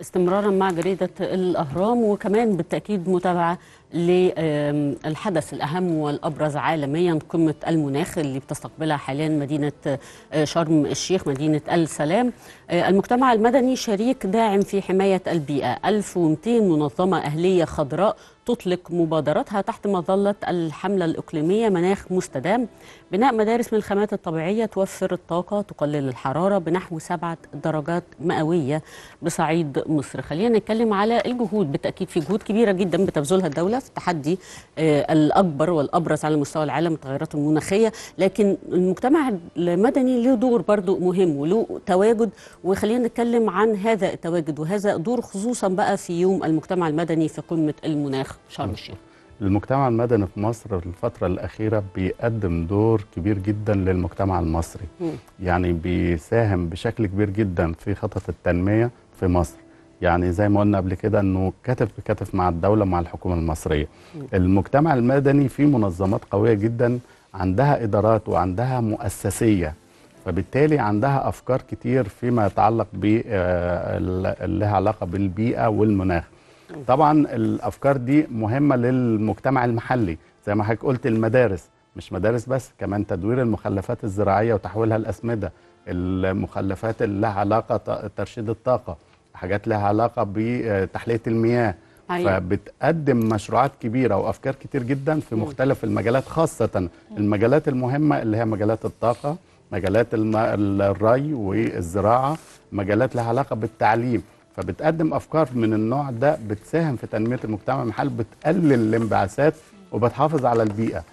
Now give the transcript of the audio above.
استمرارا مع جريدة الأهرام وكمان بالتأكيد متابعة للحدث الأهم والأبرز عالميا قمة المناخ اللي بتستقبلها حاليا مدينة آه، شرم الشيخ مدينة السلام آه، المجتمع المدني شريك داعم في حماية البيئة 1200 منظمة أهلية خضراء تطلق مبادرتها تحت مظلة الحملة الإقليمية مناخ مستدام بناء مدارس من الخامات الطبيعية توفر الطاقة تقلل الحرارة بنحو سبعة درجات مئوية بصعيد مصر خلينا نتكلم على الجهود بالتأكيد في جهود كبيرة جدا بتبذلها الدولة في التحدي آه، الأكبر والأبرز على مستوى العالم التغيرات المناخية لكن المجتمع المدني له دور برضو مهم وله تواجد وخلينا نتكلم عن هذا التواجد وهذا دور خصوصا بقى في يوم المجتمع المدني في قمة المناخ شرم الشيخ المجتمع المدني في مصر في الفترة الأخيرة بيقدم دور كبير جدا للمجتمع المصري م. يعني بيساهم بشكل كبير جدا في خطط التنمية في مصر يعني زي ما قلنا قبل كده انه كتف بكتف مع الدوله مع الحكومه المصريه. المجتمع المدني فيه منظمات قويه جدا عندها ادارات وعندها مؤسسيه فبالتالي عندها افكار كتير فيما يتعلق بها آه، لها علاقه بالبيئه والمناخ. طبعا الافكار دي مهمه للمجتمع المحلي زي ما حضرتك قلت المدارس مش مدارس بس كمان تدوير المخلفات الزراعيه وتحويلها لاسمده المخلفات اللي لها علاقه ترشيد الطاقه حاجات لها علاقه بتحليه المياه أيوة. فبتقدم مشروعات كبيره وافكار كتير جدا في مختلف المجالات خاصه المجالات المهمه اللي هي مجالات الطاقه مجالات الري والزراعه مجالات لها علاقه بالتعليم فبتقدم افكار من النوع ده بتساهم في تنميه المجتمع المحلي بتقلل الانبعاثات وبتحافظ على البيئه